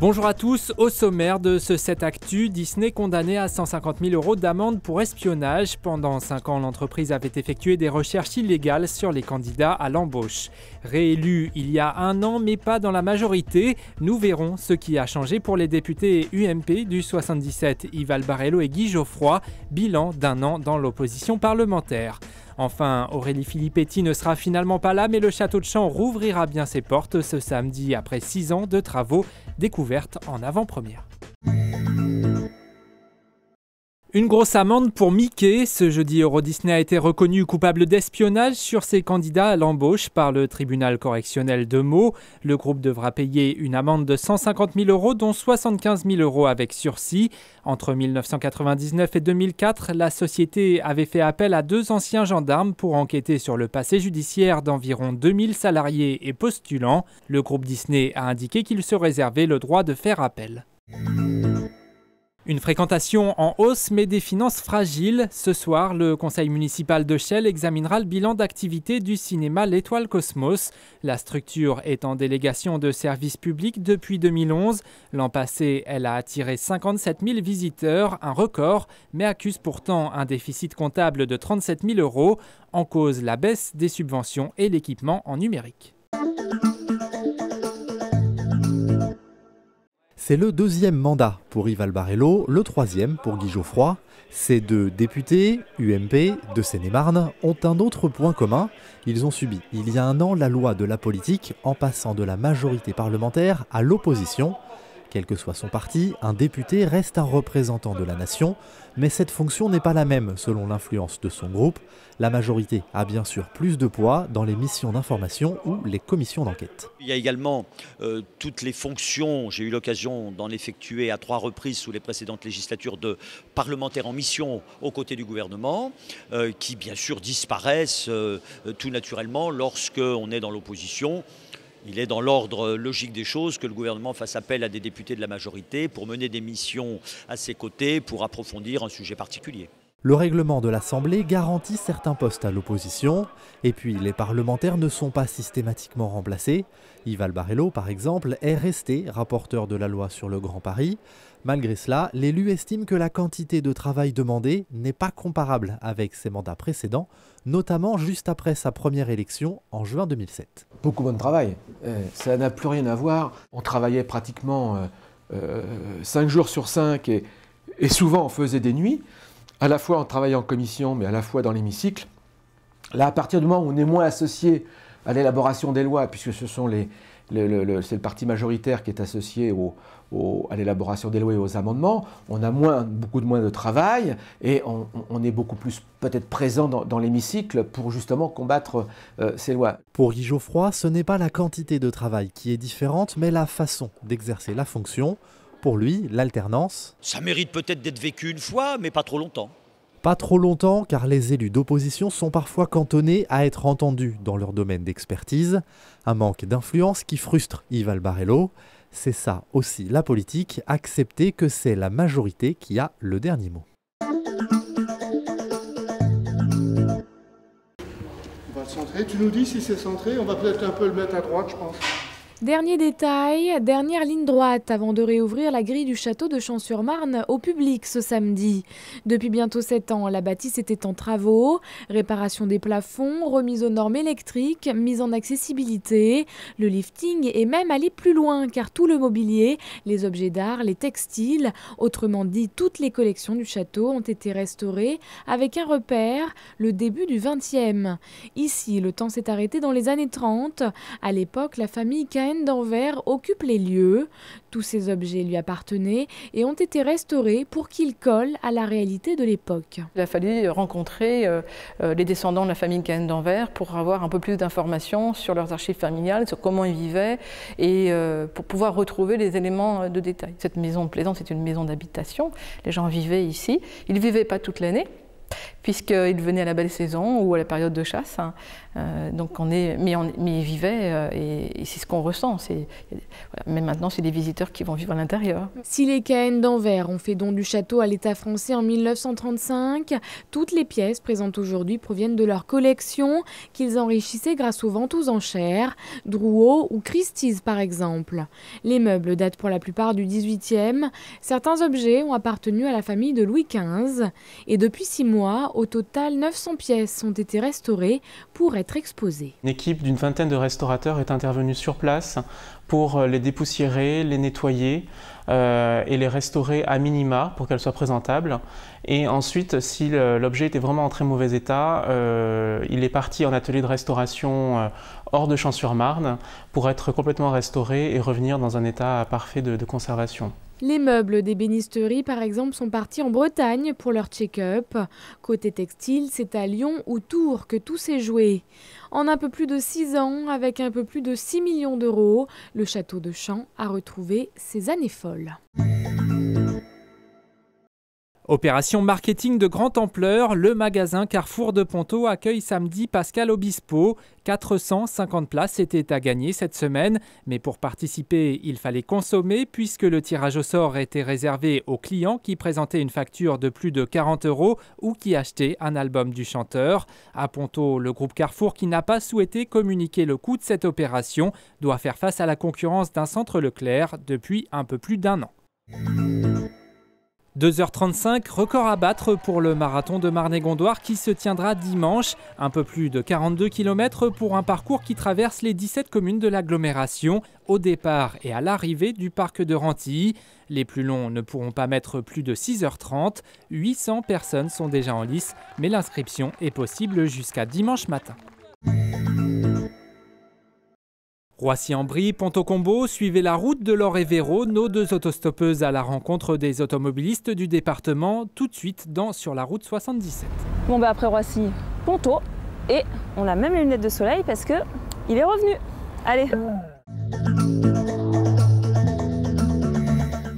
Bonjour à tous, au sommaire de ce 7 Actu, Disney condamné à 150 000 euros d'amende pour espionnage. Pendant 5 ans, l'entreprise avait effectué des recherches illégales sur les candidats à l'embauche. Réélu il y a un an, mais pas dans la majorité, nous verrons ce qui a changé pour les députés UMP du 77, yval barello et Guy Geoffroy, bilan d'un an dans l'opposition parlementaire. Enfin, Aurélie Filippetti ne sera finalement pas là, mais le château de Champs rouvrira bien ses portes ce samedi après 6 ans de travaux découverte en avant-première. Une grosse amende pour Mickey. Ce jeudi, Euro Disney a été reconnu coupable d'espionnage sur ses candidats à l'embauche par le tribunal correctionnel de Meaux. Le groupe devra payer une amende de 150 000 euros, dont 75 000 euros avec sursis. Entre 1999 et 2004, la société avait fait appel à deux anciens gendarmes pour enquêter sur le passé judiciaire d'environ 2000 salariés et postulants. Le groupe Disney a indiqué qu'il se réservait le droit de faire appel. Une fréquentation en hausse mais des finances fragiles. Ce soir, le conseil municipal de Chelles examinera le bilan d'activité du cinéma L'Étoile Cosmos. La structure est en délégation de service public depuis 2011. L'an passé, elle a attiré 57 000 visiteurs, un record, mais accuse pourtant un déficit comptable de 37 000 euros. En cause, la baisse des subventions et l'équipement en numérique. C'est le deuxième mandat pour yval Barello, le troisième pour Guy Geoffroy. Ces deux députés, UMP, de Seine-et-Marne, ont un autre point commun. Ils ont subi, il y a un an, la loi de la politique en passant de la majorité parlementaire à l'opposition. Quel que soit son parti, un député reste un représentant de la nation, mais cette fonction n'est pas la même selon l'influence de son groupe. La majorité a bien sûr plus de poids dans les missions d'information ou les commissions d'enquête. Il y a également euh, toutes les fonctions, j'ai eu l'occasion d'en effectuer à trois reprises sous les précédentes législatures, de parlementaires en mission aux côtés du gouvernement, euh, qui bien sûr disparaissent euh, tout naturellement lorsque est dans l'opposition. Il est dans l'ordre logique des choses que le gouvernement fasse appel à des députés de la majorité pour mener des missions à ses côtés, pour approfondir un sujet particulier. Le règlement de l'Assemblée garantit certains postes à l'opposition, et puis les parlementaires ne sont pas systématiquement remplacés. Yval Barello, par exemple, est resté rapporteur de la loi sur le Grand Paris. Malgré cela, l'élu estime que la quantité de travail demandée n'est pas comparable avec ses mandats précédents, notamment juste après sa première élection en juin 2007. Beaucoup moins de travail, euh, ça n'a plus rien à voir. On travaillait pratiquement 5 euh, euh, jours sur 5 et souvent on faisait des nuits à la fois en travaillant en commission, mais à la fois dans l'hémicycle. Là, à partir du moment où on est moins associé à l'élaboration des lois, puisque ce sont c'est le parti majoritaire qui est associé à l'élaboration des lois et aux amendements, on a moins, beaucoup de moins de travail et on, est beaucoup plus peut-être présent dans, l'hémicycle pour justement combattre euh, ces lois. Pour Guy Geoffroy, ce n'est pas la quantité de travail qui est différente, mais la façon d'exercer la fonction. Pour lui, l'alternance... Ça mérite peut-être d'être vécu une fois, mais pas trop longtemps. Pas trop longtemps, car les élus d'opposition sont parfois cantonnés à être entendus dans leur domaine d'expertise, un manque d'influence qui frustre Yves Albarello. C'est ça aussi la politique, accepter que c'est la majorité qui a le dernier mot. On va le centrer, tu nous dis si c'est centré, on va peut-être un peu le mettre à droite, je pense. Dernier détail, dernière ligne droite avant de réouvrir la grille du château de Champs-sur-Marne au public ce samedi. Depuis bientôt 7 ans, la bâtisse était en travaux, réparation des plafonds, remise aux normes électriques, mise en accessibilité, le lifting est même aller plus loin car tout le mobilier, les objets d'art, les textiles, autrement dit toutes les collections du château ont été restaurées avec un repère, le début du 20e. Ici, le temps s'est arrêté dans les années 30. À l'époque, la famille d'Anvers occupe les lieux. Tous ces objets lui appartenaient et ont été restaurés pour qu'ils collent à la réalité de l'époque. Il a fallu rencontrer euh, euh, les descendants de la famille Cahen d'Anvers pour avoir un peu plus d'informations sur leurs archives familiales, sur comment ils vivaient et euh, pour pouvoir retrouver les éléments de détail. Cette maison de plaisance est une maison d'habitation. Les gens vivaient ici. Ils ne vivaient pas toute l'année puisqu'ils venait à la belle saison ou à la période de chasse. Hein. Euh, donc on est, mais, on, mais vivait euh, et, c'est ce qu'on ressent. C'est, Mais maintenant, c'est des visiteurs qui vont vivre à l'intérieur. Si les caennes d'Anvers ont fait don du château à l'État français en 1935, toutes les pièces présentes aujourd'hui proviennent de leur collection qu'ils enrichissaient grâce aux ventes aux enchères, Drouot ou Christie's par exemple. Les meubles datent pour la plupart du 18e. Certains objets ont appartenu à la famille de Louis XV. Et depuis six mois, au total, 900 pièces ont été restaurées pour être exposées. Une équipe d'une vingtaine de restaurateurs est intervenue sur place pour les dépoussiérer, les nettoyer euh, et les restaurer à minima pour qu'elles soient présentables. Et ensuite, si l'objet était vraiment en très mauvais état, euh, il est parti en atelier de restauration euh, hors de Champs-sur-Marne pour être complètement restauré et revenir dans un état parfait de conservation. Les meubles des par exemple, sont partis en Bretagne pour leur check-up. Côté textile, c'est à Lyon ou Tours que tout s'est joué. En un peu plus de 6 ans, avec un peu plus de 6 millions d'euros, le château de Champs a retrouvé ses années folles. Opération marketing de grande ampleur, le magasin Carrefour de Ponto accueille samedi Pascal Obispo. 450 places étaient à gagner cette semaine, mais pour participer, il fallait consommer puisque le tirage au sort était réservé aux clients qui présentaient une facture de plus de 40 euros ou qui achetaient un album du chanteur. À Ponto, le groupe Carrefour, qui n'a pas souhaité communiquer le coût de cette opération, doit faire face à la concurrence d'un centre Leclerc depuis un peu plus d'un an. 2h35, record à battre pour le marathon de marnay gondoir qui se tiendra dimanche, un peu plus de 42 km pour un parcours qui traverse les 17 communes de l'agglomération au départ et à l'arrivée du parc de Rantilly. Les plus longs ne pourront pas mettre plus de 6h30, 800 personnes sont déjà en lice, mais l'inscription est possible jusqu'à dimanche matin. Roissy-en-Brie, Ponto combo suivez la route de Laure et Véro, nos deux autostoppeuses à la rencontre des automobilistes du département, tout de suite dans Sur la route 77. Bon bah après Roissy, Ponto, et on a même les lunettes de soleil parce que il est revenu. Allez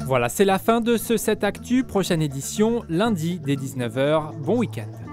Voilà, c'est la fin de ce 7 Actu, prochaine édition lundi dès 19h. Bon week-end